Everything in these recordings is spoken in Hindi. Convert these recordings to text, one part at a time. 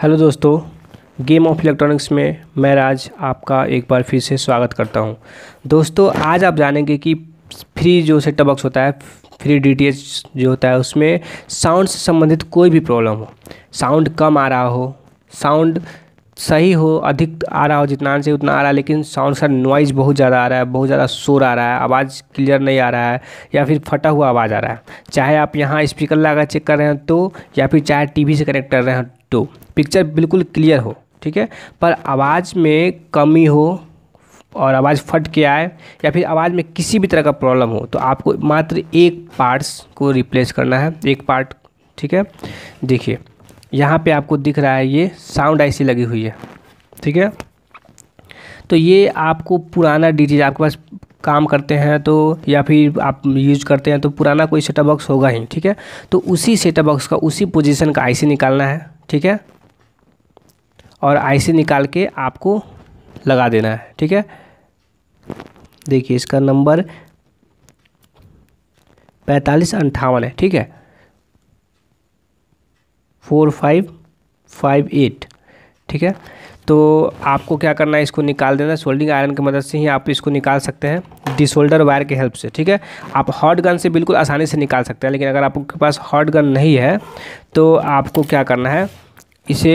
हेलो दोस्तों गेम ऑफ इलेक्ट्रॉनिक्स में मैं राज आपका एक बार फिर से स्वागत करता हूं दोस्तों आज आप जानेंगे कि फ्री जो सेट बॉक्स होता है फ्री डीटीएच जो होता है उसमें साउंड से संबंधित कोई भी प्रॉब्लम हो साउंड कम आ रहा हो साउंड सही हो अधिक आ रहा हो जितना चाहिए उतना आ रहा है लेकिन साउंड का नॉइज़ बहुत ज़्यादा आ रहा है बहुत ज़्यादा शोर आ रहा है आवाज़ क्लियर नहीं आ रहा है या फिर फटा हुआ आवाज़ आ रहा है चाहे आप यहाँ स्पीकर लगा चेक कर रहे हैं तो या फिर चाहे टीवी से कनेक्ट कर रहे हैं तो पिक्चर बिल्कुल क्लियर हो ठीक है पर आवाज़ में कमी हो और आवाज़ फट के आए या फिर आवाज़ में किसी भी तरह का प्रॉब्लम हो तो आपको मात्र एक पार्ट्स को रिप्लेस करना है एक पार्ट ठीक है देखिए यहाँ पे आपको दिख रहा है ये साउंड आईसी लगी हुई है ठीक है तो ये आपको पुराना डी आपके पास काम करते हैं तो या फिर आप यूज करते हैं तो पुराना कोई सेटअप बॉक्स होगा ही ठीक है तो उसी सेटअप बॉक्स का उसी पोजीशन का आईसी निकालना है ठीक है और आईसी निकाल के आपको लगा देना है ठीक है देखिए इसका नंबर पैंतालीस अंठावन है ठीक है फोर फाइव फाइव एट ठीक है तो आपको क्या करना है इसको निकाल देना सोल्डिंग आयरन की मदद से ही आप इसको निकाल सकते हैं डिसोल्डर वायर के हेल्प से ठीक है आप हॉट गन से बिल्कुल आसानी से निकाल सकते हैं लेकिन अगर आपके पास हॉट गन नहीं है तो आपको क्या करना है इसे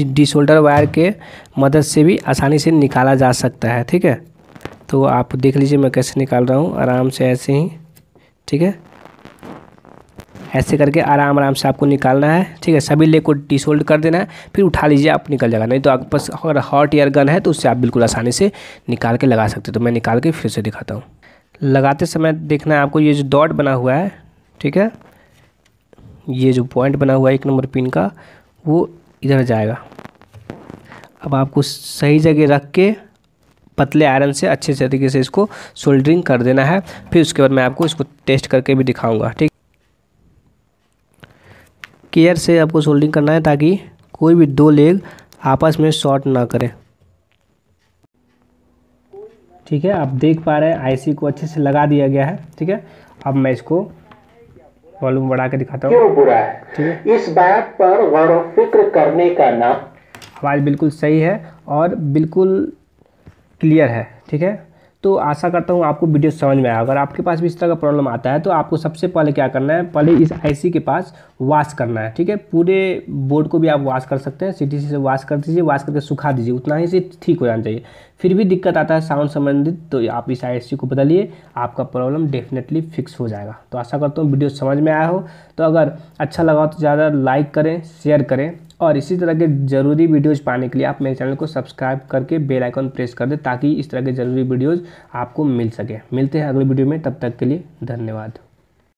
डिसोल्डर वायर के मदद से भी आसानी से निकाला जा सकता है ठीक है तो आप देख लीजिए मैं कैसे निकाल रहा हूँ आराम से ऐसे ही ठीक है ऐसे करके आराम आराम से आपको निकालना है ठीक है सभी लेग को डिसोल्ड कर देना है फिर उठा लीजिए आप निकल जाएगा नहीं तो आपके पास अगर हॉट एयर गन है तो उससे आप बिल्कुल आसानी से निकाल के लगा सकते हो तो मैं निकाल के फिर से दिखाता हूँ लगाते समय देखना है आपको ये जो डॉट बना हुआ है ठीक है ये जो पॉइंट बना हुआ है एक नंबर पिन का वो इधर जाएगा अब आपको सही जगह रख के पतले आयरन से अच्छे तरीके से इसको सोल्डरिंग कर देना है फिर उसके बाद मैं आपको इसको टेस्ट करके भी दिखाऊंगा ठीक केयर से आपको सोल्डिंग करना है ताकि कोई भी दो लेग आपस में शॉर्ट ना करें ठीक है आप देख पा रहे हैं आईसी को अच्छे से लगा दिया गया है ठीक है अब मैं इसको वॉल्यूम बढ़ा के दिखाता हूँ बुरा ठीक है इस बात पर गौर फिक्र करने का नाम आवाज़ बिल्कुल सही है और बिल्कुल क्लियर है ठीक है तो आशा करता हूँ आपको वीडियो समझ में आया अगर आपके पास भी इस तरह का प्रॉब्लम आता है तो आपको सबसे पहले क्या करना है पहले इस आईसी के पास वॉश करना है ठीक है पूरे बोर्ड को भी आप वाश कर सकते हैं सी से वॉश कर दीजिए वाश करके सुखा दीजिए उतना ही से ठीक हो जाना चाहिए फिर भी दिक्कत आता है साउंड संबंधित तो आप इस आई को बदलिए आपका प्रॉब्लम डेफिनेटली फिक्स हो जाएगा तो आशा करता हूँ वीडियो समझ में आया हो तो अगर अच्छा लगा तो ज़्यादा लाइक करें शेयर करें और इसी तरह के ज़रूरी वीडियोज़ पाने के लिए आप मेरे चैनल को सब्सक्राइब करके बेल आइकन प्रेस कर दें ताकि इस तरह के ज़रूरी वीडियोज़ आपको मिल सके मिलते हैं अगले वीडियो में तब तक के लिए धन्यवाद